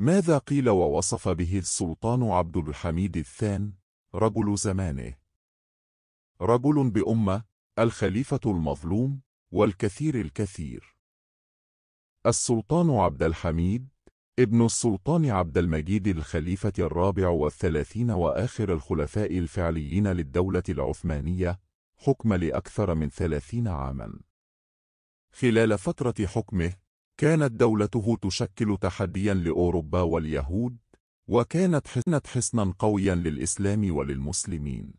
ماذا قيل ووصف به السلطان عبد الحميد الثان رجل زمانه رجل بأمة الخليفة المظلوم والكثير الكثير السلطان عبد الحميد ابن السلطان عبد المجيد الخليفة الرابع والثلاثين وآخر الخلفاء الفعليين للدولة العثمانية حكم لأكثر من ثلاثين عاماً خلال فترة حكمه كانت دولته تشكل تحديا لأوروبا واليهود وكانت حسنت حصنا قويا للإسلام وللمسلمين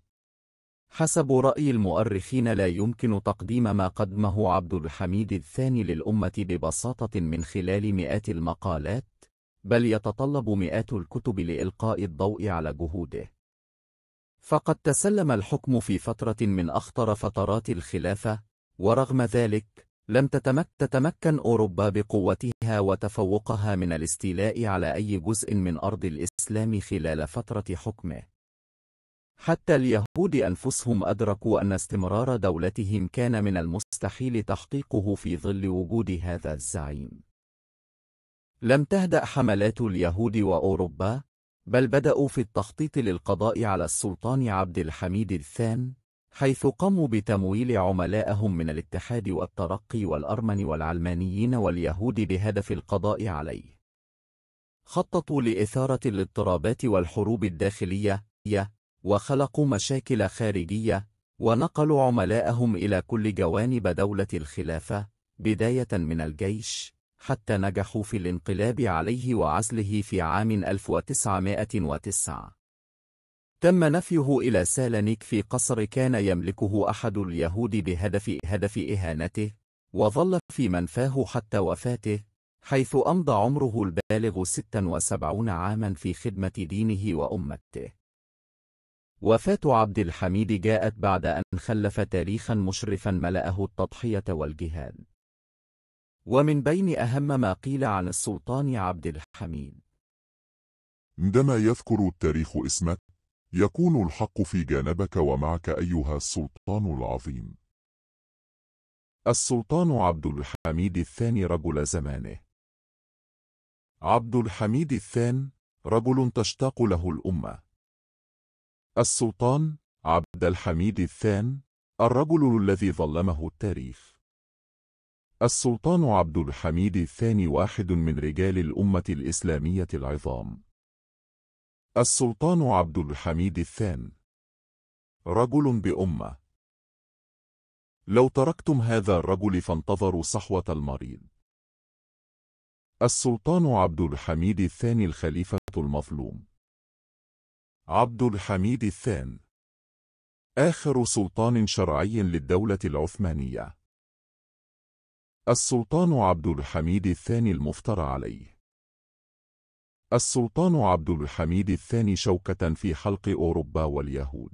حسب رأي المؤرخين لا يمكن تقديم ما قدمه عبد الحميد الثاني للأمة ببساطة من خلال مئات المقالات بل يتطلب مئات الكتب لإلقاء الضوء على جهوده فقد تسلم الحكم في فترة من أخطر فترات الخلافة ورغم ذلك لم تتمك تتمكن أوروبا بقوتها وتفوقها من الاستيلاء على أي جزء من أرض الإسلام خلال فترة حكمه. حتى اليهود أنفسهم أدركوا أن استمرار دولتهم كان من المستحيل تحقيقه في ظل وجود هذا الزعيم. لم تهدأ حملات اليهود وأوروبا، بل بدأوا في التخطيط للقضاء على السلطان عبد الحميد الثاني حيث قاموا بتمويل عملائهم من الاتحاد والترقي والأرمن والعلمانيين واليهود بهدف القضاء عليه خططوا لإثارة الاضطرابات والحروب الداخلية وخلقوا مشاكل خارجية ونقلوا عملائهم إلى كل جوانب دولة الخلافة بداية من الجيش حتى نجحوا في الانقلاب عليه وعزله في عام 1909 تم نفيه إلى سالنيك في قصر كان يملكه أحد اليهود بهدف هدف إهانته وظل في منفاه حتى وفاته حيث أمضى عمره البالغ 76 عاما في خدمة دينه وأمته وفاة عبد الحميد جاءت بعد أن خلف تاريخا مشرفا ملأه التضحية والجهاد ومن بين أهم ما قيل عن السلطان عبد الحميد عندما يذكر التاريخ اسمه يكون الحق في جانبك ومعك أيها السلطان العظيم السلطان عبد الحميد الثاني رجل زمانه عبد الحميد الثاني رجل تشتاق له الأمة السلطان عبد الحميد الثاني الرجل الذي ظلمه التاريخ السلطان عبد الحميد الثاني واحد من رجال الأمة الإسلامية العظام السلطان عبد الحميد الثان رجل بأمة لو تركتم هذا الرجل فانتظروا صحوة المريض السلطان عبد الحميد الثاني الخليفة المظلوم عبد الحميد الثان آخر سلطان شرعي للدولة العثمانية السلطان عبد الحميد الثاني المفترى عليه السلطان عبد الحميد الثاني شوكة في حلق أوروبا واليهود